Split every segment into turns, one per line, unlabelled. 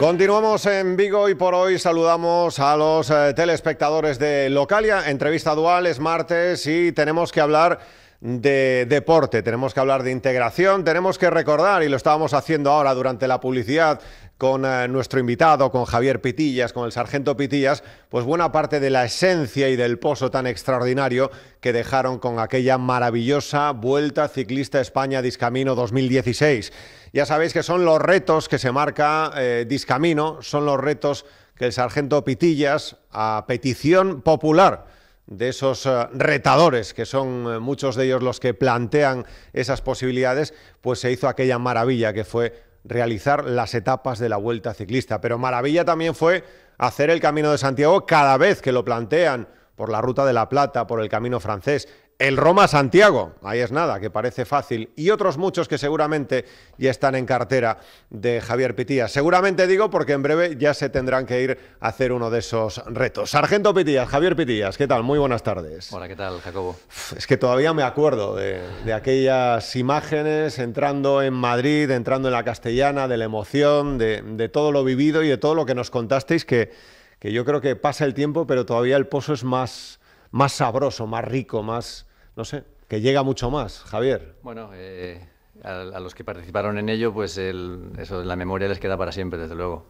Continuamos en Vigo y por hoy saludamos a los eh, telespectadores de Localia. Entrevista dual es martes y tenemos que hablar de deporte, tenemos que hablar de integración, tenemos que recordar, y lo estábamos haciendo ahora durante la publicidad con eh, nuestro invitado, con Javier Pitillas, con el sargento Pitillas, pues buena parte de la esencia y del pozo tan extraordinario que dejaron con aquella maravillosa Vuelta Ciclista España Discamino 2016 ya sabéis que son los retos que se marca eh, Discamino, son los retos que el sargento Pitillas, a petición popular, de esos eh, retadores, que son eh, muchos de ellos los que plantean esas posibilidades, pues se hizo aquella maravilla que fue realizar las etapas de la Vuelta Ciclista. Pero maravilla también fue hacer el Camino de Santiago cada vez que lo plantean por la Ruta de la Plata, por el Camino Francés, el Roma-Santiago, ahí es nada, que parece fácil, y otros muchos que seguramente ya están en cartera de Javier Pitillas. Seguramente digo porque en breve ya se tendrán que ir a hacer uno de esos retos. Sargento Pitillas, Javier Pitillas, ¿qué tal? Muy buenas tardes.
Hola, ¿qué tal, Jacobo?
Es que todavía me acuerdo de, aquellas imágenes entrando en Madrid, entrando en la castellana, de la emoción, de, todo lo vivido y de todo lo que nos contasteis, que, que yo creo que pasa el tiempo, pero todavía el pozo es más, más sabroso, más rico, más no sé, que llega mucho más,
Javier. Bueno, eh, a, los que participaron en ello, pues eso, la memoria les queda para siempre, desde luego.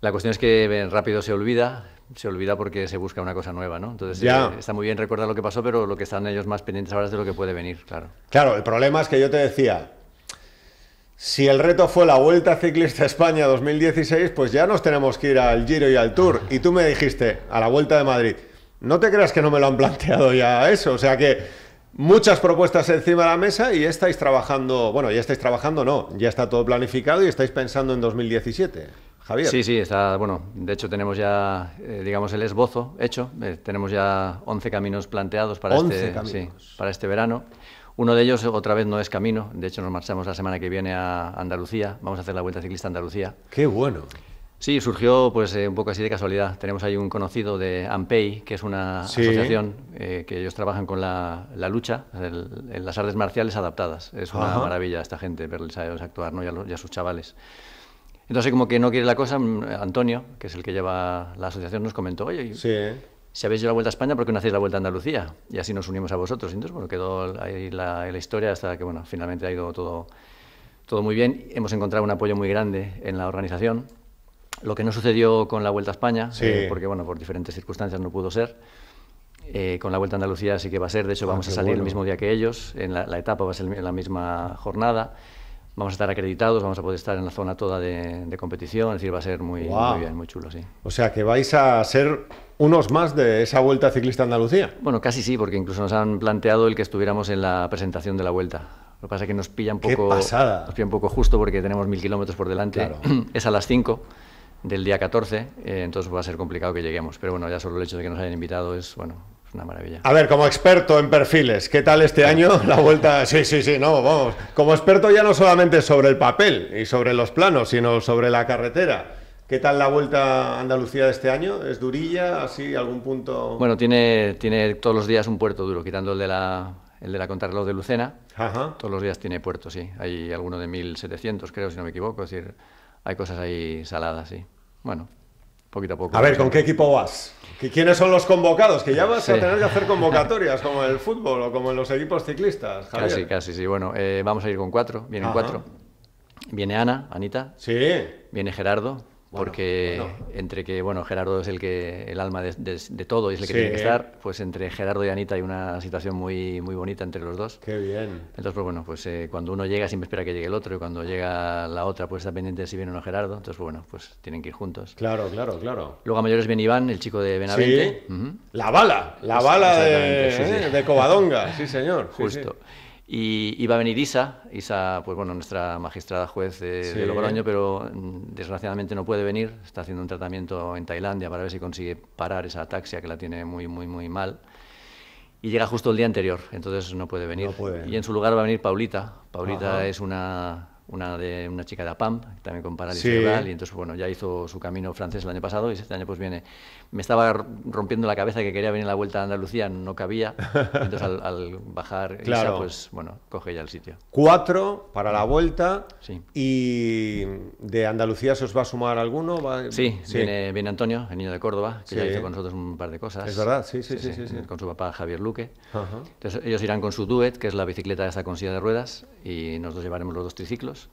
La cuestión es que eh, rápido se olvida, se olvida porque se busca una cosa nueva, ¿no? Entonces eh, está muy bien recordar lo que pasó, pero lo que están ellos más pendientes ahora es de lo que puede venir, claro.
Claro, el problema es que yo te decía, si el reto fue la Vuelta Ciclista España 2016, pues ya nos tenemos que ir al Giro y al Tour. Y tú me dijiste, a la Vuelta de Madrid, no te creas que no me lo han planteado ya eso, o sea que muchas propuestas encima de la mesa y estáis trabajando, bueno, ya estáis trabajando, no, ya está todo planificado y estáis
pensando en 2017. Javier. Sí, sí, está, bueno, de hecho tenemos ya, eh, digamos, el esbozo hecho, eh, tenemos ya 11 caminos planteados para, este, para este verano. Uno de ellos otra vez no es camino, de hecho nos marchamos la semana que viene a Andalucía, vamos a hacer la Vuelta Ciclista Andalucía. ¡Qué bueno! Sí, surgió pues eh, un poco así de casualidad. Tenemos ahí un conocido de AMPEI, que es una asociación eh, que ellos trabajan con la, lucha, en las artes marciales adaptadas. Es una maravilla esta gente verles actuar ¿no? y, a sus chavales. Entonces, como que no quiere la cosa, mm, Antonio, que es el que lleva la asociación, nos comentó, oye, si habéis ido la vuelta a España, ¿por qué no hacéis la vuelta a Andalucía? Y así nos unimos a vosotros. Entonces, bueno, quedó ahí la, la historia hasta que, bueno, finalmente ha ido todo, todo muy bien. Hemos encontrado un apoyo muy grande en la organización lo que no sucedió con la Vuelta a España, eh, porque bueno, por diferentes circunstancias no pudo ser. Eh, con la Vuelta a Andalucía sí que va a ser, de hecho ah, vamos a salir el mismo día que ellos, en la, etapa va a ser la misma jornada vamos a estar acreditados, vamos a poder estar en la zona toda de, competición, es decir, va a ser muy, bien, muy chulo, O sea que vais a ser unos más de esa Vuelta Ciclista Andalucía. Bueno, casi sí, porque incluso nos han planteado el que estuviéramos en la presentación de la Vuelta. Lo que pasa es que nos pilla un poco, Nos pilla un poco justo porque tenemos mil kilómetros por delante, es a las 5 del día 14, eh, entonces va a ser complicado que lleguemos. Pero bueno, ya solo el hecho de que nos hayan invitado es, bueno, una
maravilla. A ver, como experto en perfiles, ¿qué tal este año la vuelta? Sí, sí, sí, no, vamos. Como experto ya no solamente sobre el papel y sobre los planos, sino sobre la carretera. ¿Qué tal la vuelta Andalucía de este año? ¿Es durilla? ¿Así? ¿Algún punto? Bueno,
tiene, tiene todos los días un puerto duro, quitando el de la, el de la contrarreloj de Lucena. Ajá. Todos los días tiene puerto, sí. Hay alguno de 1700, creo, si no me equivoco. Es decir, hay cosas ahí saladas, sí bueno, poquito a poco. A ver, ¿con qué equipo
vas? ¿Quiénes son los convocados? Que ya vas a tener que hacer convocatorias,
como en el fútbol o como en los equipos ciclistas, Javier. Casi, casi, sí. Bueno, eh, vamos a ir con cuatro, vienen cuatro. Viene Ana, Anita. Sí. Viene Gerardo porque entre que, bueno, Gerardo es el que, el alma de, todo y es el que tiene que estar, pues entre Gerardo y Anita hay una situación muy, muy bonita entre los dos. Qué bien. Entonces, pues bueno, pues eh, cuando uno llega siempre espera que llegue el otro y cuando llega la otra pues está pendiente de si viene o no Gerardo, entonces bueno, pues tienen que ir juntos. Claro, claro, claro. Luego a mayores viene Iván, el chico de Benavente. La bala, la bala de, ¿eh? de, Covadonga, sí señor. Justo. Y, va a venir Isa, Isa, pues bueno, nuestra magistrada juez de, Logroño, pero mm, desgraciadamente no puede venir, está haciendo un tratamiento en Tailandia para ver si consigue parar esa ataxia que la tiene muy, muy, muy mal. Y llega justo el día anterior, entonces no puede venir. Y en su lugar va a venir Paulita. Paulita es una, una, de, una chica de APAM, también con parálisis cerebral, y entonces, bueno, ya hizo su camino francés el año pasado y este año pues viene me estaba rompiendo la cabeza que quería venir a la vuelta de Andalucía, no cabía. Entonces al, bajar pues bueno, coge ya el sitio.
Cuatro para la vuelta. ¿Y
de Andalucía se os va a sumar alguno? Sí, Viene, Antonio, el niño de Córdoba, que ya hizo con nosotros un par de cosas. Es verdad, sí, sí, sí. Con su papá Javier Luque. Entonces ellos irán con su duet, que es la bicicleta esta con silla de ruedas, y nosotros llevaremos los dos triciclos.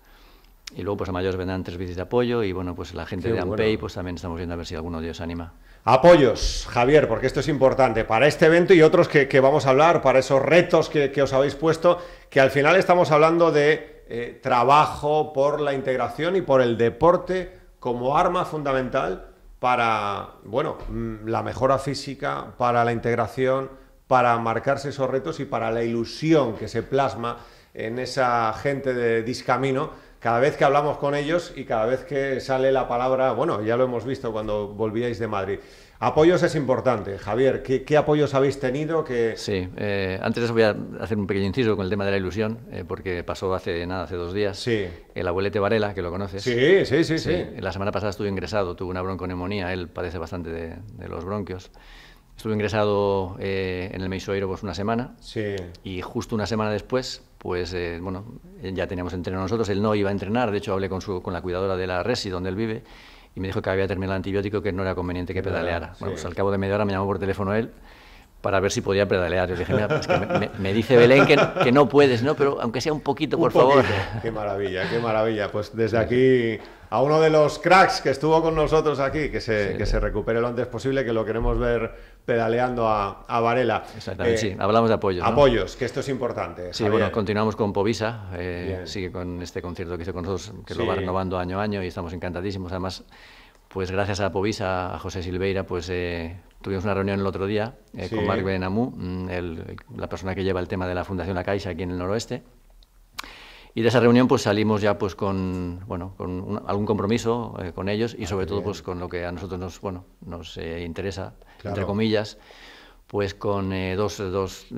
Y luego, pues a mayores vendrán tres bicis de apoyo y bueno, pues la gente de Ampey, pues también estamos viendo a ver si alguno de ellos anima.
Apoyos, Javier, porque esto es importante para este evento y otros que, vamos a hablar, para esos retos que, os habéis puesto, que al final estamos hablando de eh, trabajo por la integración y por el deporte como arma fundamental para, bueno, mm, la mejora física, para la integración, para marcarse esos retos y para la ilusión que se plasma en esa gente de Discamino cada vez que hablamos con ellos y cada vez que sale la palabra, bueno, ya lo hemos visto cuando volvíais de Madrid. Apoyos es importante. Javier, ¿qué, apoyos habéis tenido? Que...
Sí, eh, antes voy a hacer un pequeño inciso con el tema de la ilusión, eh, porque pasó hace nada, hace dos días. Sí. El abuelete Varela, que lo conoces. Sí, sí, sí, La semana pasada estuvo ingresado, tuvo una bronconeumonía, él padece bastante de los bronquios. Estuve ingresado eh, en el Meisoeiro pues, una semana y justo una semana después, pues eh, bueno, ya teníamos entreno nosotros, él no iba a entrenar, de hecho hablé con, su, con la cuidadora de la resi donde él vive y me dijo que había terminado el antibiótico que no era conveniente que pedaleara. pues al cabo de media hora me llamó por teléfono él para ver si podía pedalear. Yo dije, me, dice Belén que, no puedes, ¿no? Pero aunque sea un poquito, por favor. Qué maravilla, qué maravilla. Pues desde aquí
a uno de los cracks que estuvo con nosotros aquí, que se, se recupere lo antes posible, que lo queremos ver pedaleando a, Varela. Exactamente, eh, sí. Hablamos de apoyos. Apoyos, que esto es importante. Sí, bueno,
continuamos con Povisa, eh, sigue con este concierto que hizo con nosotros, que lo va renovando año a año y estamos encantadísimos. Además, pues gracias a Povisa, a José Silveira, pues... Eh, Tuvimos una reunión el otro día eh, con Marc Benamú, mm, la persona que lleva el tema de la Fundación La Caixa aquí en el noroeste. Y de esa reunión pues salimos ya pues con, bueno, con algún compromiso eh, con ellos y ah, sobre todo pues con lo que a nosotros nos, bueno, nos eh, interesa, entre comillas, pues con eh, dos,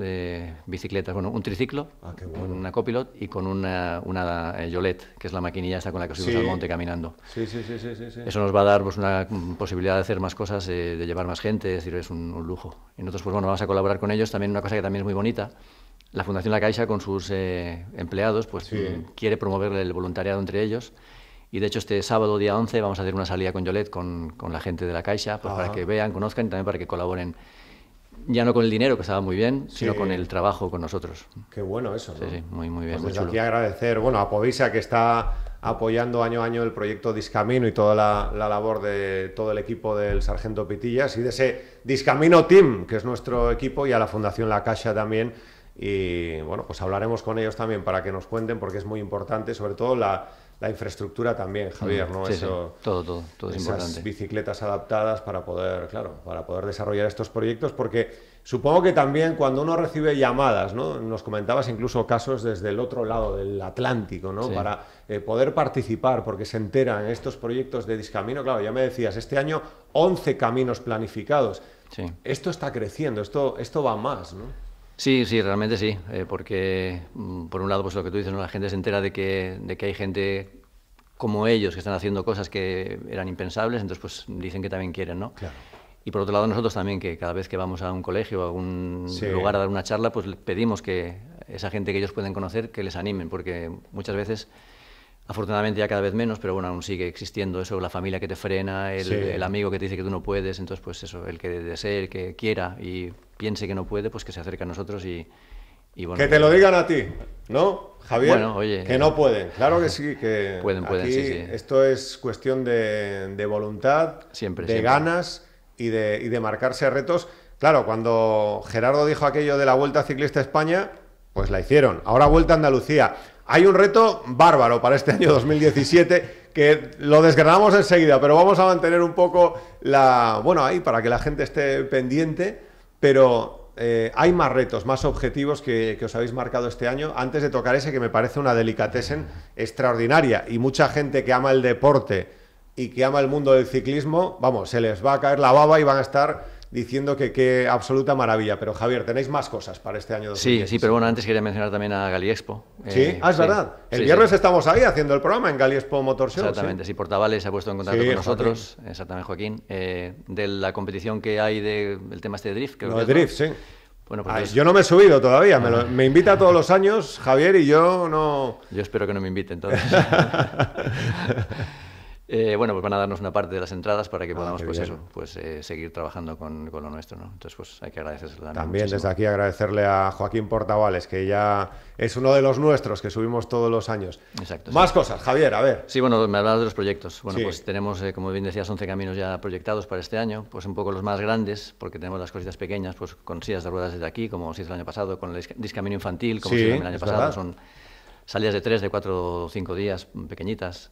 eh, bicicletas, bueno, un triciclo, ah, con una copilot y con una, una eh, que es la maquinilla con la que subimos al monte caminando. Eso nos va a dar pues, una posibilidad de hacer más cosas, de llevar más gente, es decir, es un, lujo. Y nosotros, pues bueno, vamos a colaborar con ellos. También una cosa que también es muy bonita, la Fundación La Caixa con sus empleados, pues quiere promover el voluntariado entre ellos. Y de hecho este sábado, día 11, vamos a hacer una salida con yolet con, con la gente de La Caixa, pues, para que vean, conozcan y también para que colaboren ya no con el dinero, que estaba muy bien, sino con el trabajo con nosotros.
Qué bueno eso, Sí, muy, muy bien. Pues quiero agradecer, bueno, a Povisa que está apoyando año a año el proyecto Discamino y toda la, labor de todo el equipo del Sargento Pitillas y de ese Discamino Team, que es nuestro equipo, y a la Fundación La Caixa también. Y bueno, pues hablaremos con ellos también para que nos cuenten, porque es muy importante, sobre todo la la infraestructura también, mm, Javier, ¿no? Eso, Todo, todo, todo esas bicicletas adaptadas para poder, claro, para poder desarrollar estos proyectos, porque supongo que también cuando uno recibe llamadas, ¿no? Nos comentabas incluso casos desde el otro lado del Atlántico, ¿no? Para eh, poder participar, porque se enteran estos proyectos de Discamino, claro, ya me decías, este año 11 caminos planificados. Esto está creciendo, esto, esto va más, ¿no?
Sí, sí, realmente sí, eh, porque mm, por un lado, pues lo que tú dices, la gente se entera de que, de que hay gente como ellos que están haciendo cosas que eran impensables, entonces pues dicen que también quieren, ¿no? Claro. Y por otro lado nosotros también, que cada vez que vamos a un colegio o a un lugar a dar una charla, pues pedimos que esa gente que ellos pueden conocer, que les animen, porque muchas veces, afortunadamente ya cada vez menos, pero bueno, aún sigue existiendo eso, la familia que te frena, el, el amigo que te dice que tú no puedes, entonces pues eso, el que desee, el que quiera y piense que no puede, pues que se acerque a nosotros y, que te lo digan a ti, ¿no, Javier? Bueno, oye, que no eh, pueden, claro que sí, que pueden, pueden, sí, sí.
esto es cuestión de, de voluntad, siempre, de ganas y de, y de marcarse retos. Claro, cuando Gerardo dijo aquello de la Vuelta Ciclista a España, pues la hicieron. Ahora Vuelta Andalucía. Hay un reto bárbaro para este año 2017 que lo desgranamos enseguida, pero vamos a mantener un poco la... Bueno, ahí para que la gente esté pendiente pero eh, hay más retos, más objetivos que, os habéis marcado este año. Antes de tocar ese, que me parece una delicatesen extraordinaria, y mucha gente que ama el deporte y que ama el mundo del ciclismo, vamos, se les va a caer la baba y van a estar diciendo que qué absoluta maravilla. Pero Javier, tenéis más cosas para este año Sí,
sí, pero bueno, antes quería mencionar también a Expo. Eh, sí, ah, es verdad. El viernes estamos ahí
haciendo el programa en Expo Motor Show. Exactamente, sí, Portavales se ha puesto en contacto con nosotros,
exactamente Joaquín, eh, de la competición que hay del tema este de drift. que drift, sí. Bueno, pues Yo no me he subido
todavía, me, ah. me,
invita todos los años Javier y yo no... Yo espero que no me invite entonces. Eh, bueno, pues van a darnos una parte de las entradas para que ah, podamos pues eso, pues, eh, seguir trabajando con, lo nuestro. ¿no? Entonces, pues hay que agradecerles también. También desde
aquí agradecerle a Joaquín Portavales, que ya es uno de los nuestros que subimos todos los años.
Exacto. Más cosas, Javier, a ver. Sí, bueno, me hablabas de los proyectos. Bueno, pues tenemos, eh, como bien decías, 11 caminos ya proyectados para este año, pues un poco los más grandes, porque tenemos las cositas pequeñas, pues con sillas de ruedas desde aquí, como se hizo el año pasado, con el discamino infantil, como se hizo el año pasado. Son salidas de 3, de 4 o 5 días, mm, pequeñitas.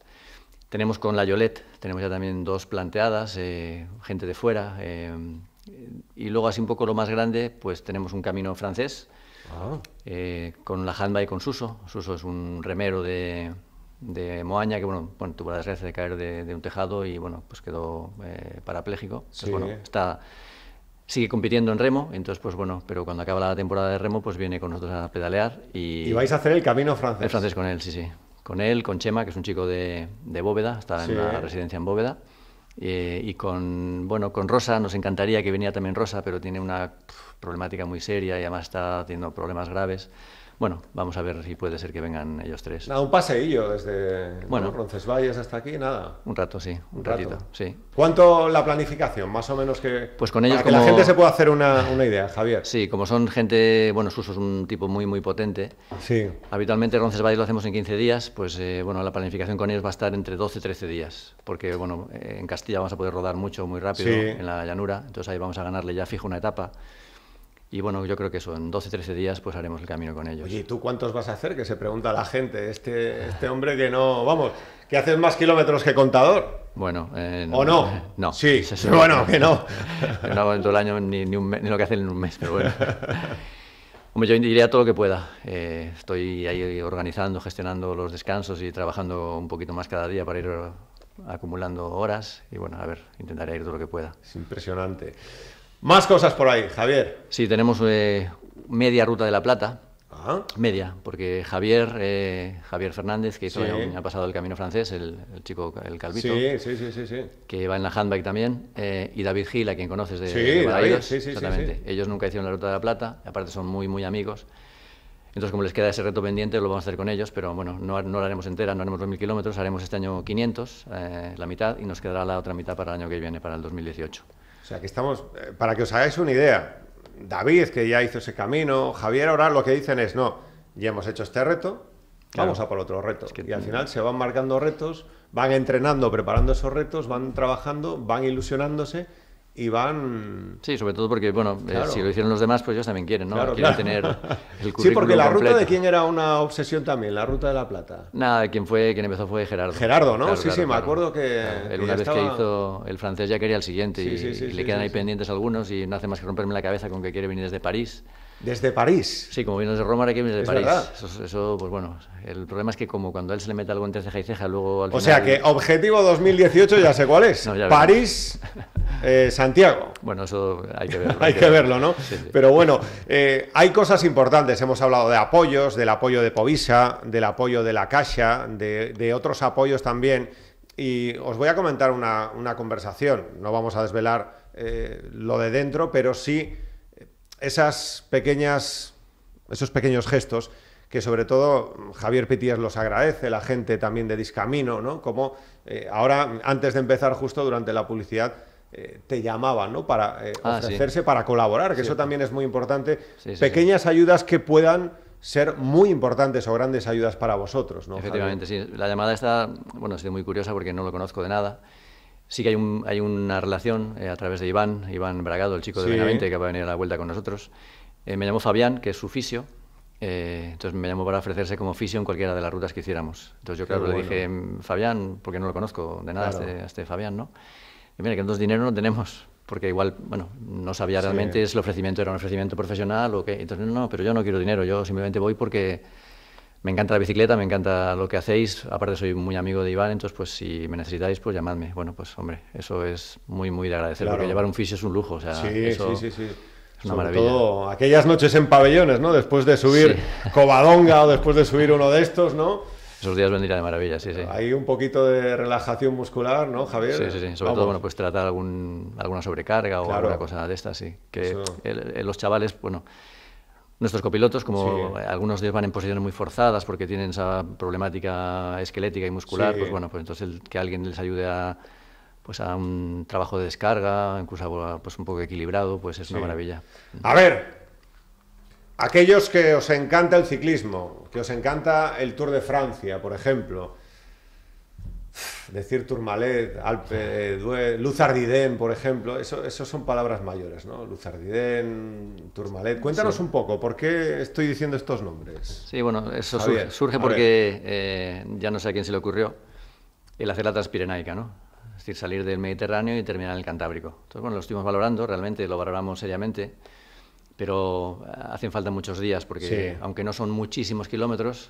Tenemos con la Yolet, tenemos ya también dos planteadas, eh, gente de fuera. Eh, y luego, así un poco lo más grande, pues tenemos un camino francés ah. eh, con la y con Suso. Suso es un remero de, de Moaña que, bueno, tuvo la desgracia de caer de, un tejado y, bueno, pues quedó parapléjico. está sigue compitiendo en remo, entonces pues bueno, pero cuando acaba la temporada de remo pues viene con nosotros a pedalear y... Y vais a hacer el
camino francés. El francés
con él, sí, sí con él, con Chema, que es un chico de, Bóveda, está en la residencia en Bóveda. Eh, y con, bueno, con Rosa, nos encantaría que venía también Rosa, pero tiene una problemática muy seria y además está teniendo problemas graves. Bueno, vamos a ver si puede ser que vengan ellos tres.
Nada, un paseillo desde bueno, Roncesvalles hasta aquí, nada.
Un rato, sí, un, ratito, sí.
¿Cuánto la planificación? Más o menos que... Pues con ellos para que la gente se
pueda hacer una, una, idea, Javier. Sí, como son gente, bueno, Suso es un tipo muy, muy potente. Sí. Habitualmente Roncesvalles lo hacemos en 15 días, pues eh, bueno, la planificación con ellos va a estar entre 12 y 13 días, porque bueno, en Castilla vamos a poder rodar mucho, muy rápido, en la llanura, entonces ahí vamos a ganarle ya fijo una etapa. Y bueno, yo creo que eso, en 12, 13 días pues haremos el camino con ellos. Oye, ¿y tú cuántos
vas a hacer? Que se pregunta la gente, este, este hombre que no, vamos, que haces más kilómetros que
contador. Bueno, eh, ¿o no? No. Sí, bueno, que no. no hago todo el año ni, ni, lo que hacen en un mes, pero bueno. Hombre, yo a todo lo que pueda. Eh, estoy ahí organizando, gestionando los descansos y trabajando un poquito más cada día para ir acumulando horas y bueno, a ver, intentaré ir todo lo que pueda. Es impresionante. Más cosas por ahí, Javier. Sí, tenemos eh, media ruta de La Plata. Ah. Media, porque Javier, eh, Javier Fernández, que hizo, ha pasado el camino francés, el, chico, el calvito, que va en la handbike también, eh, y David Gil, a quien conoces de, de sí. exactamente. Ellos nunca hicieron la Ruta de la Plata, aparte son muy, muy amigos. Entonces, como les queda ese reto pendiente, lo vamos a hacer con ellos, pero bueno, no, no lo haremos entera, no haremos 2.000 kilómetros, haremos este año 500, la mitad, y nos quedará la otra mitad para el año que viene, para el 2018. O sea, que estamos,
eh, para que os hagáis una idea, David, que ya hizo ese camino, Javier, ahora lo que dicen es, no, ya hemos hecho este reto, vamos a por otro reto. Y al mm. final se van marcando retos, van entrenando, preparando esos retos, van trabajando, van ilusionándose y van...
Sí, sobre todo porque, bueno, eh, si lo hicieron los demás, pues ellos también quieren, ¿no? Claro, quieren tener Sí, porque la ruta de
quién era una obsesión también, la ruta de la plata.
Nada, quien fue, quien empezó fue Gerardo. Gerardo, ¿no? sí, sí, me acuerdo
que. una vez que
hizo el francés ya quería el siguiente y le quedan ahí pendientes algunos y no hace más que romperme la cabeza con que quiere venir desde París. Desde París. Sí, como vienes de Roma, ahora que vienes de París. Eso, pues bueno, el problema es que como cuando a él se le mete algo entre ceja y ceja, luego al O sea que
objetivo 2018 ya sé cuál es. París,
eh, Santiago. Bueno, eso hay que verlo. hay, que verlo,
¿no? Pero bueno, eh, hay cosas importantes. Hemos hablado de apoyos, del apoyo de Povisa, del apoyo de la Caixa, de, otros apoyos también. Y os voy a comentar una, conversación. No vamos a desvelar eh, lo de dentro, pero sí esas pequeñas, esos pequeños gestos que sobre todo Javier Pitías los agradece, la gente también de Discamino, ¿no? Como eh, ahora, antes de empezar, justo durante la publicidad, eh, te llamaban, ¿no? Para eh, ah, ofrecerse, para colaborar, que eso también es muy importante. Pequeñas ayudas que puedan ser muy importantes o grandes ayudas para vosotros, ¿no? Efectivamente,
sí. La llamada está, bueno, ha sido muy curiosa porque no lo conozco de nada. Sí que hay, una relación eh, a través de Iván, Iván Bragado, el chico de Benavente, que va a venir a la vuelta con nosotros. Eh, me llamó Fabián, que es su fisio, eh, entonces me llamó para ofrecerse como fisio en cualquiera de las rutas que hiciéramos. Entonces yo, claro, le dije, mm, Fabián, porque no lo conozco de nada este, este, Fabián, ¿no? Y mira, que entonces dinero no tenemos, porque igual, bueno, no sabía realmente es si el ofrecimiento era un ofrecimiento profesional o qué. Entonces, no, no, pero yo no quiero dinero, yo simplemente voy porque me encanta la bicicleta, me encanta lo que hacéis, aparte soy muy amigo de Iván, entonces pues si me necesitáis, pues llamadme. Bueno, pues hombre, eso es muy, muy de agradecer, porque llevar un fisio es un lujo, o sea, sí, eso... sí, sí, sí. una Sobre todo aquellas noches
en pabellones, ¿no? Después de subir
Covadonga
o después de subir uno de estos, ¿no?
Esos días vendrían de maravilla, sí, sí. Hay un poquito de relajación
muscular, ¿no, Javier? Sí, sí, sí. Sobre todo, bueno,
pues tratar algún, alguna sobrecarga o alguna cosa de estas, sí. Que los chavales, bueno, nuestros copilotos, como algunos de ellos van en posiciones muy forzadas porque tienen esa problemática esquelética y muscular, pues bueno, pues entonces que alguien les ayude a pues a un trabajo de descarga, incluso pues un poco equilibrado, pues es una maravilla. A ver,
aquellos que os encanta el ciclismo, que os encanta el Tour de Francia, por ejemplo, decir Turmalet, Alpe, eh, Luz Ardidén, por ejemplo, eso, son palabras mayores, ¿no? Luz Ardidén, Turmalet. Cuéntanos un poco, ¿por qué estoy diciendo estos nombres?
Sí, bueno, eso surge, porque eh, ya no sé a quién se le ocurrió el hacer la transpirenaica, ¿no? Es decir, salir del Mediterráneo y terminar en el Cantábrico. Entonces, bueno, lo estuvimos valorando, realmente lo valoramos seriamente pero eh, hacen falta muchos días porque aunque no son muchísimos kilómetros,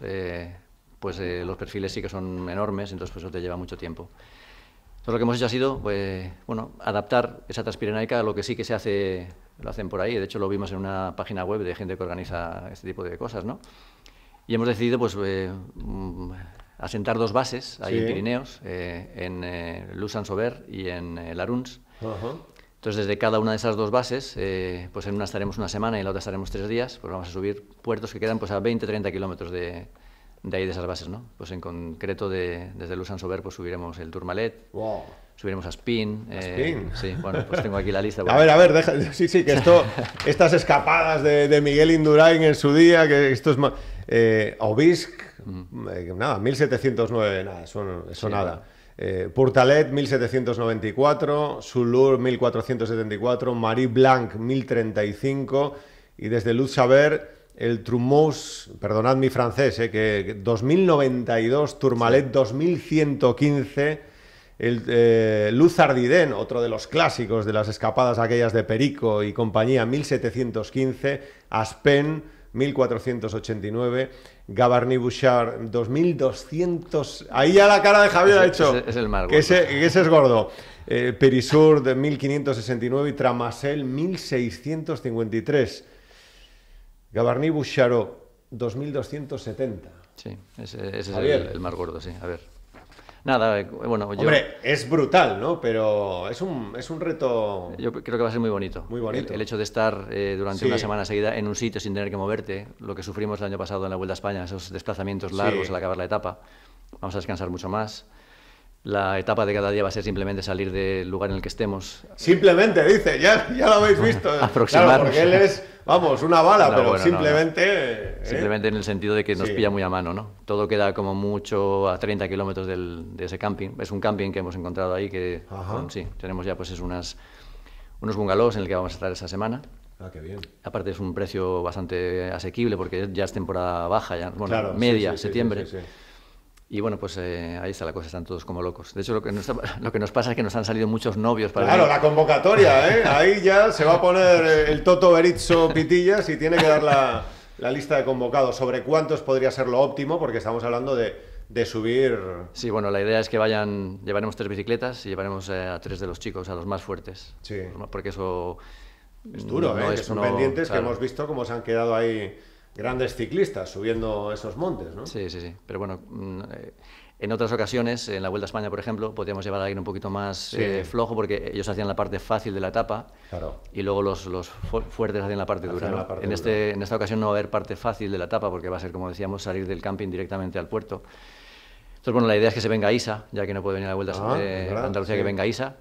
pues eh, los perfiles sí que son enormes, entonces pues eso te lleva mucho tiempo. Entonces lo que hemos hecho ha sido pues, bueno, adaptar esa transpirenaica a lo que sí que se hace, lo hacen por ahí, de hecho lo vimos en una página web de gente que organiza este tipo de cosas, ¿no? Y hemos decidido pues eh, mm, asentar dos bases ahí en Pirineos, eh, en luz y en Laruns. Entonces, desde cada una de esas dos bases, pues en una estaremos una semana y en la otra estaremos tres días, pues vamos a subir puertos que quedan pues, a 20-30 kilómetros de, de ahí de esas bases, ¿no? Pues en concreto de, desde Luz Sober pues subiremos el turmalet subiremos a Spin. Eh, Spin? Sí, bueno, pues tengo aquí la lista. A ver, a ver, deja,
sí, sí, que esto, estas escapadas de, Miguel Indurain en su día, que esto es... Eh, Obisk, mm. eh, nada, 1709, nada, eso, nada. Eh, Purtalet 1794, Sulur 1474, Marie Blanc 1035 y desde Luz Saber el Trumos, perdonad mi francés, eh, que 2092, Tourmalet 2115, el eh, Luz otro de los clásicos de las escapadas aquellas de Perico y compañía, 1715, Aspen 1489, gavarni Bouchard 2200. Ahí ya la cara de Javier ha hecho. Es, el ese, es gordo. Eh, de 1569 y Tramasel 1653. Gavarni Boucharot, 2270.
Sí, ese, es el, mar más gordo, sí. A ver. Nada, eh, bueno, yo... Hombre, es brutal, ¿no? Pero es un, es un reto... Yo creo que va a ser muy bonito. Muy bonito. El, hecho de estar eh, durante una semana seguida en un sitio sin tener que moverte, lo que sufrimos el año pasado en la Vuelta a España, esos desplazamientos largos al acabar la etapa, vamos a descansar mucho más la etapa de cada día va a ser simplemente salir del lugar en el que estemos.
Simplemente, dice, ya, ya lo habéis visto. Aproximar. porque él es, vamos, una bala, pero simplemente... ¿eh? Simplemente en
el sentido de que nos pilla muy a mano, ¿no? Todo queda como mucho a 30 kilómetros de ese camping. Es un camping que hemos encontrado ahí que, sí, tenemos ya pues es unas, unos bungalows en el que vamos a estar esa semana. Ah, qué bien. Aparte es un precio bastante asequible porque ya es temporada baja, ya, bueno, claro, media, sí, sí, septiembre. Y bueno, pues eh, ahí está la cosa, están todos como locos. De hecho, lo que nos, lo que nos pasa es que nos han salido muchos novios para... Claro, la
convocatoria, ¿eh? Ahí ya se va a poner eh, el Toto Berizzo Pitillas y tiene que dar la, la lista de convocados. Sobre cuántos podría ser lo óptimo, porque estamos hablando de
de subir. Sí, bueno, la idea es que vayan, llevaremos tres bicicletas y llevaremos eh, a tres de los chicos, a los más fuertes. Sí. Porque eso... Es duro, ¿eh? son pendientes que hemos visto cómo se han quedado ahí grandes ciclistas subiendo esos montes, ¿no? Sí, sí, sí. Pero bueno, mm, eh, en otras ocasiones, en la Vuelta a España, por ejemplo, podíamos llevar a alguien un poquito más eh, flojo porque ellos hacían la parte fácil de la etapa claro. y luego los, fuertes hacían la parte dura. Este, en, esta ocasión no va a haber parte fácil de la etapa porque va a ser, como decíamos, salir del camping directamente al puerto. Entonces, bueno, la idea es que se venga Isa, ya que no puede venir a la Vuelta ah, a eh, Andalucía, que venga Isa.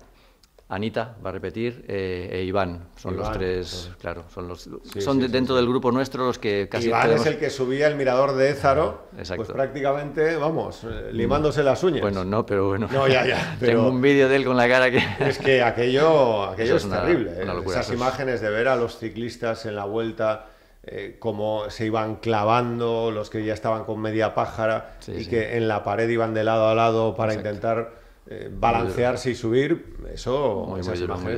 Anita va a repetir eh, e Iván son los tres claro son los son de, dentro del grupo nuestro los que casi Iván es el
que subía el mirador de Ézaro pues prácticamente vamos eh, mm. limándose
las uñas bueno no pero bueno no ya ya tengo un vídeo de él con la cara que es que aquello aquello es, terrible ¿eh? esas
imágenes de ver a los ciclistas en la vuelta ...como se iban clavando los que ya estaban con media pájara y que en la pared iban de lado a lado para intentar eh, balancearse y subir, eso,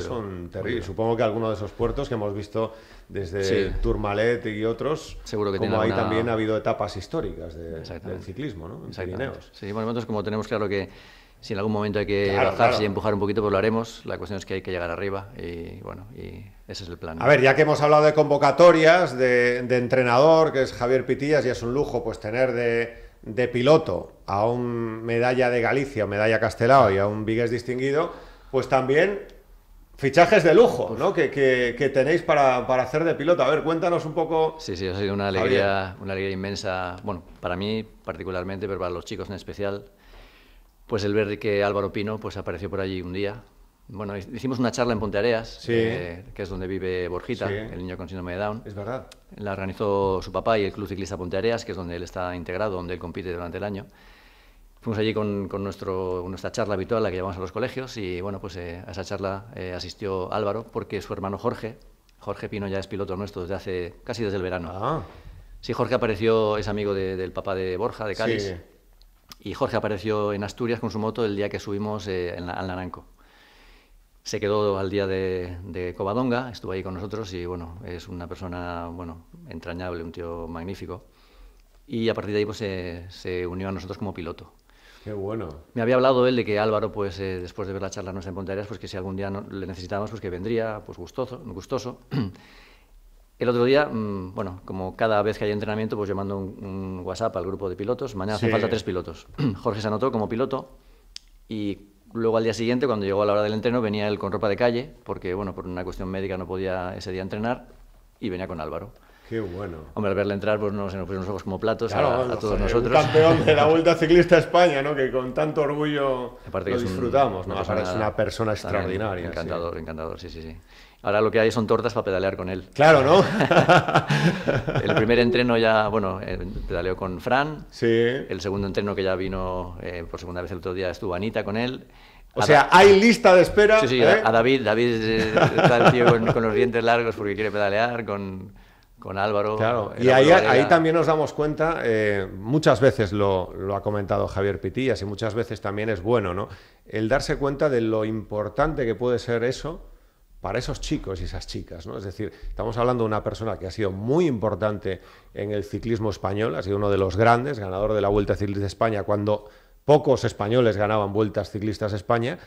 son terribles. Supongo que alguno de esos puertos que hemos
visto desde Turmalet y otros, Seguro que como ahí también
ha habido etapas históricas
del ciclismo, ¿no? En Pirineos. Sí, momentos como tenemos claro que si en algún momento hay que bajar y empujar un poquito, pues lo haremos. La cuestión es que hay que llegar arriba y bueno, y ese es el plan. A ver, ya que hemos
hablado de convocatorias, de, de entrenador, que es Javier Pitillas, y es un lujo pues tener de de piloto a un medalla de Galicia medalla Castelao y a un Vigues distinguido, pues también fichajes de lujo ¿no? que, tenéis para, hacer de piloto. A ver, cuéntanos un poco.
Sí, sí, ha sido una alegría, una alegría inmensa, bueno, para mí particularmente, pero para los chicos en especial. Pues el ver que Álvaro Pino pues apareció por allí un día bueno, hicimos una charla en Ponteareas, eh, que es donde vive Borjita, el niño con síndrome de Down. Es verdad. La organizó su papá y el Club Ciclista Ponteareas, que es donde él está integrado, donde él compite durante el año. Fuimos allí con, nuestro, nuestra charla habitual, la que llevamos a los colegios, y bueno, pues eh, a esa charla eh, asistió Álvaro, porque su hermano Jorge, Jorge Pino ya es piloto nuestro desde hace casi desde el verano. Ah. Sí, Jorge apareció, es amigo del papá de Borja, de Cádiz. Y Jorge apareció en Asturias con su moto el día que subimos al Naranco se quedó al día de, Covadonga, estuvo ahí con nosotros y bueno, es una persona bueno, entrañable, un tío magnífico. Y a partir de ahí pues, se, unió a nosotros como piloto. Qué bueno. Me había hablado él de que Álvaro, pues eh, después de ver la charla nuestra en Ponteareas, pues que si algún día le necesitábamos, pues que vendría, pues gustoso. gustoso. El otro día, mm, bueno, como cada vez que hay entrenamiento, pues yo mando un, WhatsApp al grupo de pilotos. Mañana hace falta tres pilotos. Jorge se anotó como piloto y Luego al día siguiente, cuando llegó a la hora del entreno, venía él con ropa de calle, porque bueno, por una cuestión médica no podía ese día entrenar, y venía con Álvaro. Qué bueno. Hombre, al verle entrar, pues no se nos pusieron los ojos como platos a, todos nosotros. campeón de la Vuelta
Ciclista España, ¿no? Que con tanto orgullo lo disfrutamos, es Una persona, es una persona extraordinaria. Encantador,
encantador, sí, sí, sí. Ahora lo que hay son tortas para pedalear con él. Claro, ¿no? el primer entreno ya, bueno, eh, pedaleó con Fran. Sí. El segundo entreno que ya vino eh, por segunda vez el otro día estuvo Anita con él. O sea,
hay lista de
espera. Sí, sí, a ¿eh? David. David está el tío con, los dientes largos porque quiere pedalear, con, con Álvaro. Claro, y ahí, ahí,
también nos damos cuenta, muchas veces lo, lo ha comentado Javier Pitillas y muchas veces también es bueno, ¿no? El darse cuenta de lo importante que puede ser eso para esos chicos y esas chicas. ¿no? Es decir, estamos hablando de una persona que ha sido muy importante en el ciclismo español, ha sido uno de los grandes, ganador de la Vuelta Ciclista de España cuando pocos españoles ganaban Vueltas Ciclistas España,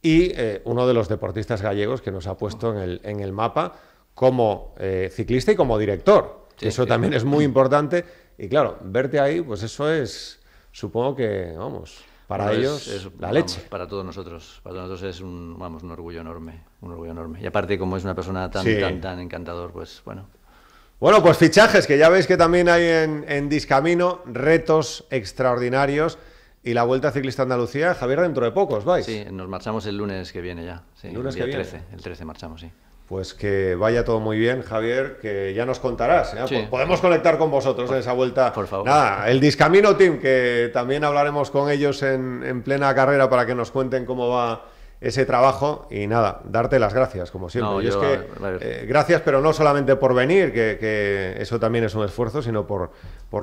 y eh, uno de los deportistas gallegos que nos ha puesto en el, mapa como eh, ciclista y como director. eso también es muy importante. Y claro, verte ahí, pues eso es, supongo que, vamos, para pues ellos la leche.
Para todos nosotros, para todos nosotros es un, vamos, un orgullo enorme, un orgullo enorme. Y aparte, como es una persona tan, tan, tan encantador, pues bueno.
Bueno, pues fichajes, que ya veis que también hay en, en Discamino retos extraordinarios. Y la Vuelta Ciclista Andalucía, Javier, dentro de pocos, vais.
Sí, nos marchamos el lunes que viene ya. Sí, ¿El lunes el 13, el 13 marchamos, sí.
Pues que vaya todo muy bien, Javier, que ya nos contarás. ¿eh? Podemos conectar con vosotros en esa vuelta. Por favor. Nada, el Discamino Team, que también hablaremos con ellos en, plena carrera para que nos cuenten cómo va ese trabajo y nada, darte las gracias, como siempre. es que,
eh, gracias,
pero no solamente por venir, que, eso también es un esfuerzo, sino por,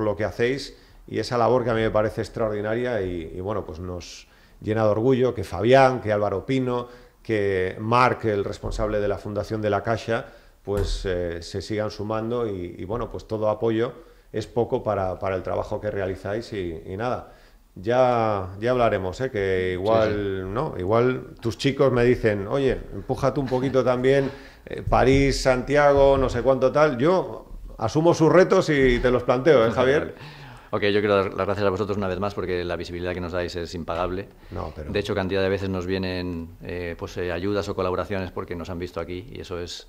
lo que hacéis y esa labor que a mí me parece extraordinaria y, y bueno, pues nos llena de orgullo que Fabián, que Álvaro Pino, que Mark, el responsable de la fundación de la Caixa, pues eh, se sigan sumando y, bueno, pues todo apoyo es poco para, el trabajo que realizáis y, nada. Ya, ya hablaremos, ¿eh? que igual, no, igual tus chicos me dicen, oye, empújate un poquito también, eh, París, Santiago, no sé cuánto tal. Yo asumo sus retos y te los planteo, ¿eh, Javier?
Ok, yo quiero dar las gracias a vosotros una vez más porque la visibilidad que nos dais es impagable. No, De hecho, cantidad de veces nos vienen eh, pues, eh, ayudas o colaboraciones porque nos han visto aquí y eso es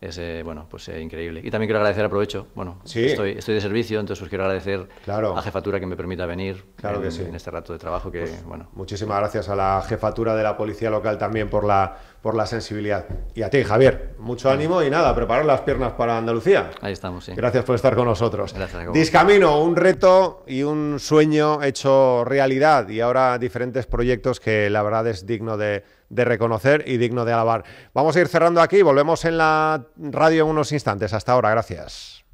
es eh, bueno, pues es eh, increíble. Y también quiero agradecer, aprovecho, bueno, estoy, de servicio, entonces os quiero agradecer claro. a Jefatura que me permita venir claro en, este rato de trabajo que, pues,
bueno. Muchísimas gracias a la Jefatura de la Policía Local también por la, por la sensibilidad. Y a ti, Javier, mucho ánimo y nada, preparar las piernas para Andalucía. Ahí estamos, sí. Gracias por estar con nosotros. Gracias. Discamino, un reto y un sueño hecho realidad y ahora diferentes proyectos que la verdad es digno de de reconocer y digno de alabar. Vamos a ir cerrando aquí, volvemos en la radio en unos instantes. Hasta ahora, gracias.